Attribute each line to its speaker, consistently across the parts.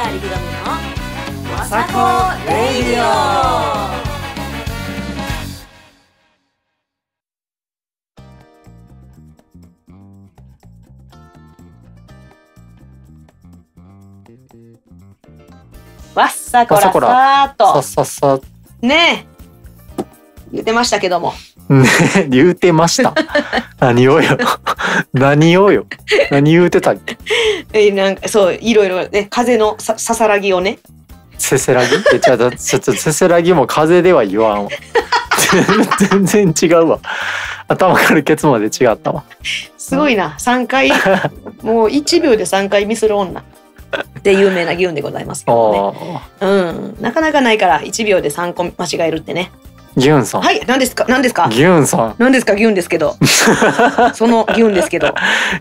Speaker 1: 川りぐろのわさこレイディオわっさこらさーっさっさっさねえ言ってましたけども
Speaker 2: ね言うてました 何をよ何をよ何言うてたん
Speaker 1: えなんかそういろいろね風のさささらぎをね
Speaker 2: せせらぎっとちょっとせせらぎも風では言わんわ 全然違うわ頭からケツまで違ったわ
Speaker 1: すごいな3回 もう1秒で3回ミスる女で有名な議運でございますけどね、うん、なかなかないから1秒で3個間違えるってね
Speaker 2: ギュンさん。はい、
Speaker 1: 何ですか、何ですか。ギュンさん。何ですか、ギュンですけど。
Speaker 2: そのギュンですけど。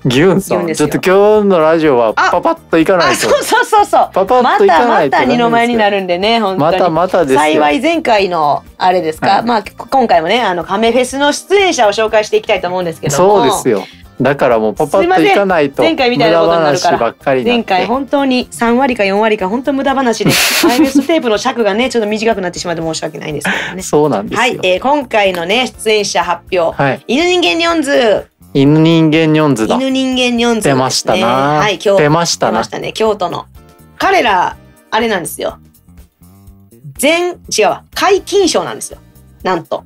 Speaker 2: ギュンさん。ちょっと今日のラジオはパパッといかないと。そうそ
Speaker 1: うそうそう。パパッといかないまたまた二の前になるんでね、本当またまたです幸い前回のあれですか、はい、まあ今回もね、あのカメフェスの出演者を紹介していきたいと思うんですけどそうですよ。
Speaker 2: だからもうパパッといかないと前回みたいなこなるか前回本
Speaker 1: 当に3割か4割か本当無駄話でアイメステープの尺がねちょっと短くなってしまって申し訳ないんですけどねそうなんですはい、えー、今回のね出演者発表、はい、犬人間ニョンズ犬人間ニョンズだ犬人間ニョンズ、ね、出ましたなはい今日出ましたなね京都の彼らあれなんですよ全違う解禁賞なんですよなんと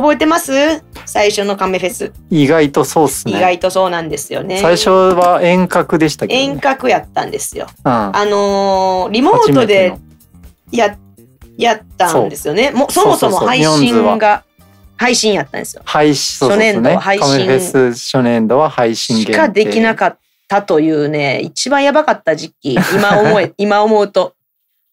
Speaker 1: 覚えてます最初のカメフェス
Speaker 2: 意外とそうっすね意外
Speaker 1: とそうなんですよね最初
Speaker 2: は遠隔でしたけど、ね、遠
Speaker 1: 隔やったんですよ、うん、あのー、リモートでややったんですよねもそもそも配信が配信やったんですよ
Speaker 2: 配信初年度は配信、カメフェス初年度は配信しかできなか
Speaker 1: ったというね一番やばかった時期今思え 今思うと、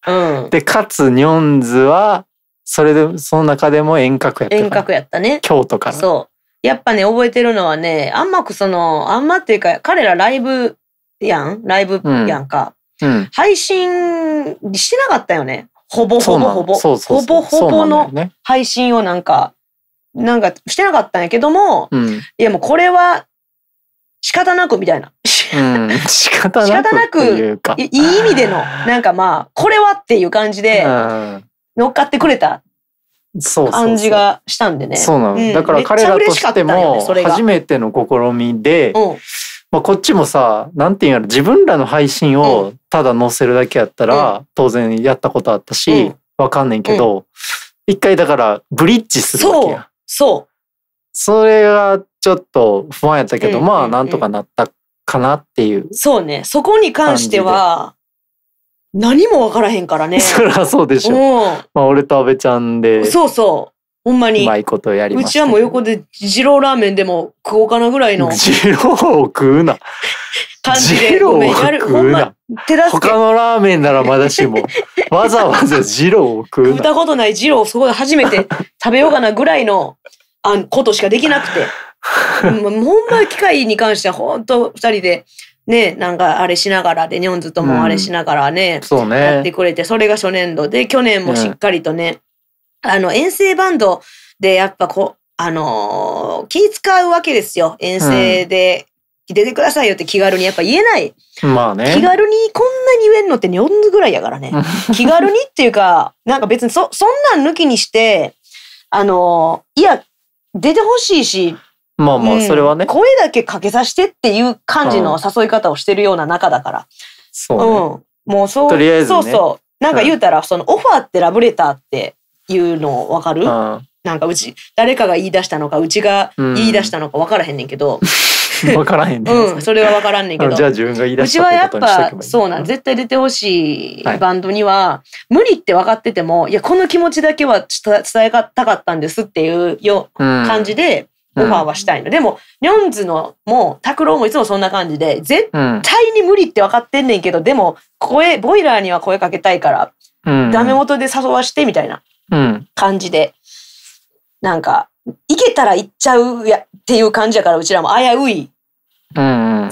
Speaker 2: うん、でかつニョンズはそれで、その中でも遠隔やった遠隔
Speaker 1: やったね。京
Speaker 2: 都から。そ
Speaker 1: う。やっぱね、覚えてるのはね、あんまくその、あんまっていうか、彼らライブやんライブやんか、うんうん、配信してなかったよね。ほぼほぼほぼ。そうそうそうほぼほぼの配信をなんか、なんかしてなかったんやけども、うん、いやもうこれは仕方なくみたいな。仕方なく。仕方なく、いい意味での、なんかまあ、これはっていう感じで、乗っかってくれた感じがしたんでね。そうなの、うん、だから彼らとしても初
Speaker 2: めての試みで、まあ、こっちもさなんていうんやろ自分らの配信をただ載せるだけやったら、当然やったことあったし、うん、わかんねんけど、一回だからブリッジするわけや。そうそれがちょっと不安やったけど、まあなんとかなったかなっていう。
Speaker 1: そうねそこに関しては何も分からへんからね。そりゃそうでしょ。う。
Speaker 2: まあ、俺と安倍ちゃんで。そう
Speaker 1: そう。ほんまに。うまい
Speaker 2: ことやりましうちはもう
Speaker 1: 横で二郎ラーメンでも食おうかなぐらいの。二
Speaker 2: 郎を食うな。
Speaker 1: 感じで。二郎を食うな。手助け他
Speaker 2: のラーメンならまだしも、わざわざ二郎を食うな。食った
Speaker 1: ことない二郎をそこで初めて食べようかなぐらいの、あの、ことしかできなくて。ほんま機械に関しては本当二人でね、なんかあれしながらで、ニョンズともあれしながらね、うん、そうね。やってくれて、それが初年度で、去年もしっかりとね、うん、あの、遠征バンドでやっぱこう、あのー、気使うわけですよ。遠征で、うん、出てくださいよって気軽にやっぱ言えない。まあね。気軽にこんなに言えんのってニョンズぐらいやからね。気軽にっていうか、なんか別にそ、そんなん抜きにして、あのー、いや、出てほしいし、
Speaker 2: まあまあ、それはね、うん、
Speaker 1: 声だけかけさせてっていう感じの誘い方をしてるような中だから。そう、ね、うん。もうそう、とりあえず、ね、そうそう。なんか言うたら、そのオファーってラブレターっていうのわかる、うん、なんかうち、誰かが言い出したのか、うちが言い出したのかわからへんねんけど。わからへんねうん、それはわからんねんけど。じゃあ
Speaker 2: 自分が言い出したうちはやっぱ、
Speaker 1: そうなん、絶対出てほしいバンドには、はい、無理って分かってても、いや、この気持ちだけは伝えたかったんですっていうよ、うん、感じで、オファーはしたいの。うん、でも、ニョンズのも、拓郎もいつもそんな感じで、絶対に無理って分かってんねんけど、でも、声、ボイラーには声かけたいから、ダメ元で誘わしてみたいな感じで、なんか、いけたら行っちゃうやっていう感じやから、うちらも危うい、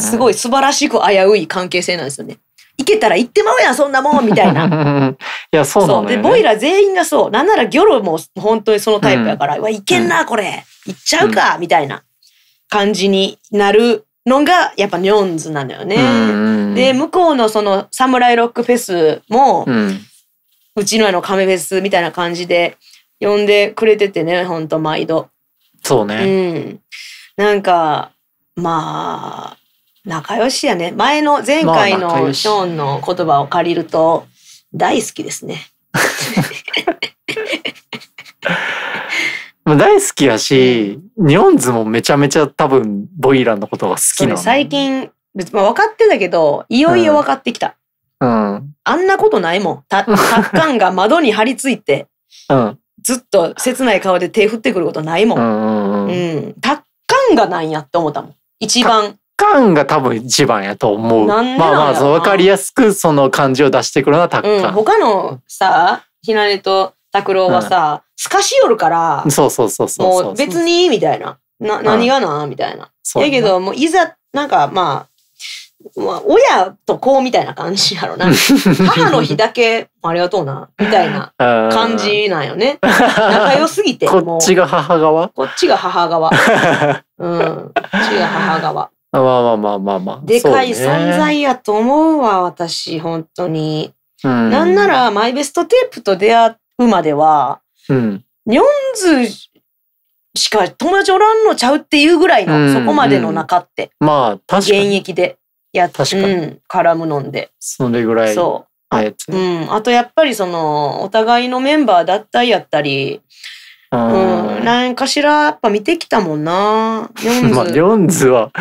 Speaker 1: すごい素晴らしく危うい関係性なんですよね。いけたら行ってまうやん、そんなもんみたいな
Speaker 2: いや、そうなの、ね、で、ボイラ
Speaker 1: ー全員がそう。なんならギョロも本当にそのタイプやから、うん、わ、いけんな、これ。いっちゃうか、みたいな感じになるのが、やっぱニョンズなのよね。で、向こうのその、サムライロックフェスも、うちののカメフェスみたいな感じで呼んでくれててね、ほんと毎度。
Speaker 2: そうね。
Speaker 1: うん。なんか、まあ、仲良しやね。前の、前回のショーンの言葉を借りると、大好きですね。
Speaker 2: 大好きやし、ニョンズもめちゃめちゃ多分ボイランのことが好きなの、最
Speaker 1: 近、まあ、分かってたけど、いよいよ分かってきた。うん。うん、あんなことないもん。た、っかんが窓に張り付いて、うん。ずっと切ない顔で手振ってくることないもん。う
Speaker 2: ん、う
Speaker 1: ん。たっかんがなんやって思ったもん。一番
Speaker 2: 感が多分一番やと思う。まあまあ、分かりやすくその感じを出してくるのはタッカン。他
Speaker 1: のさ、ひなれと拓郎はさ、すかしよるから、
Speaker 2: そうそうそうそう。もう別
Speaker 1: に、みたいな。な、何がな、みたいな。やけど、もういざ、なんかまあ、まあ、親と子みたいな感じやろな。母の日だけありがとうな、みたいな
Speaker 2: 感じ
Speaker 1: なんよね。仲良すぎて。こっ
Speaker 2: ちが母側こっ
Speaker 1: ちが母側。
Speaker 2: うん。こ
Speaker 1: っちが母側。
Speaker 2: まあまあまあまあまあ。でかい存在
Speaker 1: やと思うわ、ね、私、本当に。
Speaker 2: うん、なんなら、
Speaker 1: マイベストテープと出会うまでは、うん、ニョンズしか友達おらんのちゃうっていうぐらいの、うんうん、そこまでの中って。
Speaker 2: まあ、確かに。現
Speaker 1: 役でやっ、確かに。うん、絡むのんで。
Speaker 2: それぐらい。そ
Speaker 1: う。あやつ、うん。あと、やっぱりその、お互いのメンバーだたりやったり、うん、なんかしらやっぱ見てきたもんな。ヨンズ。まあ、ヨン
Speaker 2: ズは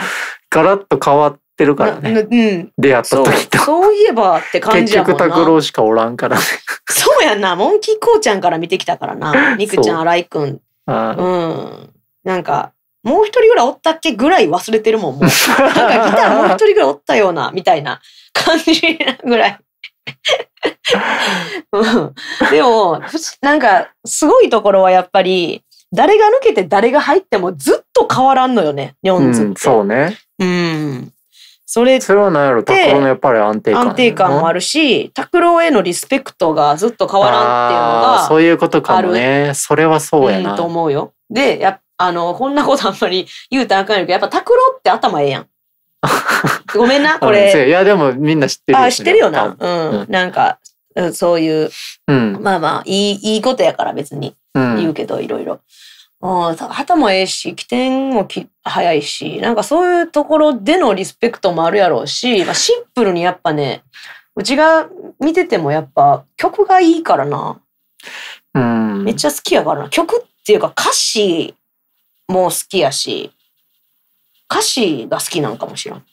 Speaker 2: ガラッと変わってるからね。うん、出会った時
Speaker 1: と。そういえばって感じ結やもん局拓郎
Speaker 2: しかおらんからね。
Speaker 1: そうやんなモンキーコーちゃんから見てきたからなみく ちゃん荒井くんうんなんかもう一人ぐらいおったっけぐらい忘れてるもんもう なんかギターもう一人ぐらいおったようなみたいな感じなぐらい。うん、でもなんかすごいところはやっぱり誰が抜けて誰が入ってもずっと変わらんのよね、ニョンズって。うん、そう
Speaker 2: ね。うん。それそれは何やろ拓郎のやっぱり安定感安定感もあ
Speaker 1: るし拓郎へのリスペクトがずっと変わらんっていうのがそう
Speaker 2: いうことかもねそれはそうやな、うん、と思
Speaker 1: うよでやあのこんなことあんまり言うたらあかんやけどやっぱ拓郎って頭ええやん ごめんなこれい
Speaker 2: やでもみんな知ってる、ね、あ知ってるよなう
Speaker 1: ん、うん、なんかうん、そういう、うん、まあまあ、いい、いいことやから別に言うけど、いろいろ。旗もええし、起点もき早いし、なんかそういうところでのリスペクトもあるやろうし、まあ、シンプルにやっぱね、うちが見ててもやっぱ曲がいいからな。
Speaker 2: うん、めっち
Speaker 1: ゃ好きやからな。曲っていうか歌詞も好きやし、歌詞が好きなんかもしらん。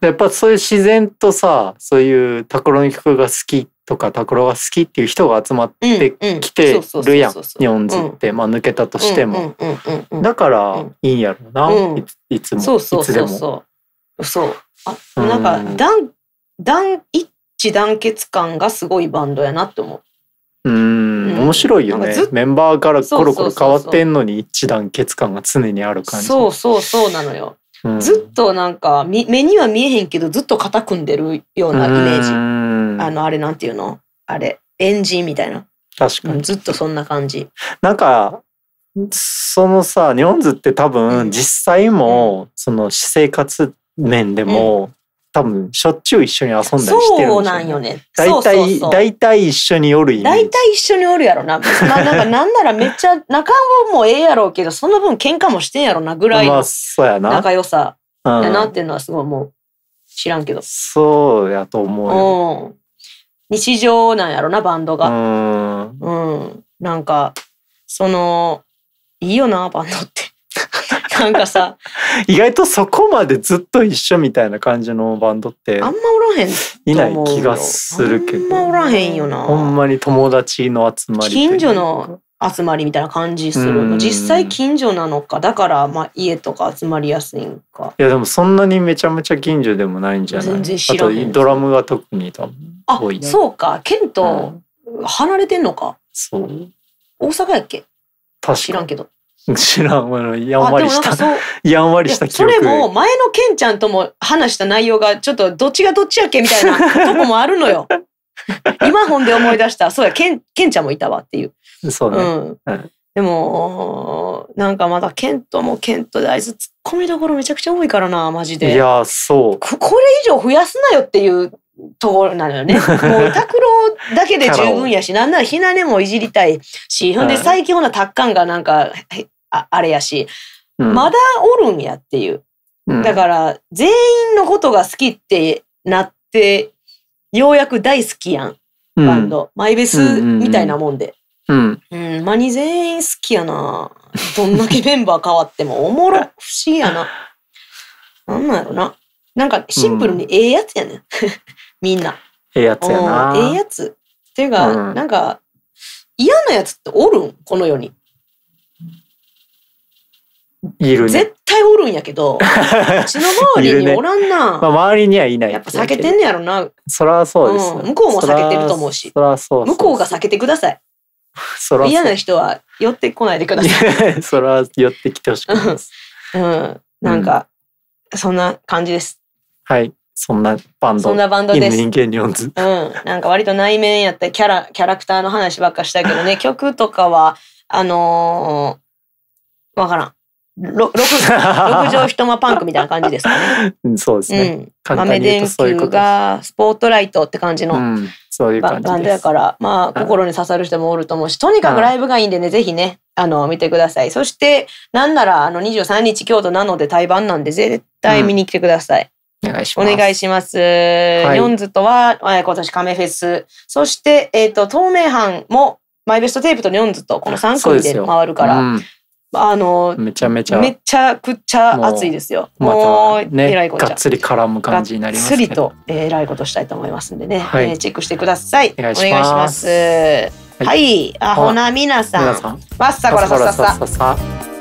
Speaker 2: やっぱそういう自然とさ、そういう拓郎の曲が好きっとか拓郎が好きっていう人が集まってきてるやん日本人って、まあ、抜けたとしても、だからいいんやろうな、いつもいつでも。そ
Speaker 1: うあなんか団団一致団結感がすごいバンドやなって思う。
Speaker 2: うん面白いよねメンバーからコロコロ変わってんのに一致団結感が常にある感じ
Speaker 1: そうそうそうなのよ、うん、ずっとなんか目には見えへんけどずっと肩組んでるようなイメージあの、あれなんていうのあれ、エンジンみたいな。確かに。ずっとそんな感じ。なん
Speaker 2: か、そのさ、ニョンズって多分、実際も、その私生活面でも、多分しょっちゅう一緒に遊んだりしてるそうな
Speaker 1: んよね。大体、大
Speaker 2: 体一緒におるイメージ。
Speaker 1: 大体一緒におるやろな。まあなんか なんならめっちゃ仲間もええやろうけど、その分喧嘩もしてんやろなぐらいの仲良さ。やなっていうのはすごいもう知らんけど。
Speaker 2: そうやと思
Speaker 1: うよ。日常なんやろな、バンドが。う
Speaker 2: ん
Speaker 1: うんなんか、その、いいよな、バンドって。なんかさ。
Speaker 2: 意外とそこまでずっと一緒みたいな感じのバンドって。あんまおらへん。いない気がするけど。あんま
Speaker 1: おらへんよな。ほ
Speaker 2: んまに友達の集まり。近所の
Speaker 1: 集まりみたいな感じする実際近所なのかだからまあ家とか集まりやすいんか
Speaker 2: いやでもそんなにめちゃめちゃ近所でもないんじゃない全然知らドラムが特に多分
Speaker 1: あ、そうか。県と離れてんのか。そう。大阪やっけ
Speaker 2: 知らんけど。知らん、やんわりした、やんわりした記憶。それも
Speaker 1: 前のケンちゃんとも話した内容がちょっとどっちがどっちやっけみたいな とこもあるのよ。今本で思い出した。そうや、ケン、ケンちゃんもいたわっていう。そうね。うん。うん、でも、なんかまだケントもケントであいつ突っ込みどころめちゃくちゃ多いからな、マジで。いや、そう。これ以上増やすなよっていうところなのよね。もう拓郎だけで十分やし、なんならひなねもいじりたいし、ほんで最強なタッカンがなんか、ああれやし、まだおるんやっていう。だから、全員のことが好きってなって、ようやく大好きやん。バンド。うん、マイベスみたいなもんで。うん。うん、マニ全員好きやな。どんだけメンバー変わっても、おもろ、不思議やな。なんなんやろな。なんかシンプルにええやつやねん。みんな。
Speaker 2: ええやつやな。ええや
Speaker 1: つ。っていうか、うん、なんか、嫌なやつっておるんこの世に。いる、ね、絶対おるんやけど、う
Speaker 2: ちの周りにおらんな。ね、まあ、周りにはいないや。っぱ避けてんねやろな。そらそうです、うん、向こうも避けてると思うし。そゃそう向こ
Speaker 1: うが避けてください。嫌な人は寄ってこないでくださ
Speaker 2: い。そら寄ってきてほしくないです。
Speaker 1: うん。なんか、そんな感じです。はい。そんなバンド。そんなバンドです。人間理論図。うん。なんか割と内面やったキャラ、キャラクターの話ばっかしたけどね、曲とかは、あのー、わからん。六畳一間パンクみたいな感じですか
Speaker 2: ね。そうですね。うん、豆電球が
Speaker 1: スポットライトって感じの、
Speaker 2: そういうバンドや
Speaker 1: から、まあ心に刺さる人もおると思うし、とにかくライブがいいんでね、ぜひね、あの見てください。そしてなんならあの二十三日京都なので対バンなんで絶対見に来てください。お願いします。お願いします。はい、ヨンズとは、今年カメフェス。そして、えっ、ー、と、透明版も、マイベストテープとニョンズと、この3組で回るから、あの、めちゃめちゃ、めちゃくちゃ熱いですよ。もう、ね、えらいことがっつり
Speaker 2: 絡む感じになりますがっつりと、
Speaker 1: えらいことしたいと思いますんでね、はい、えチェックしてください。お願いします。はい、はい、アホな皆さん。わっさこらささ
Speaker 2: さ。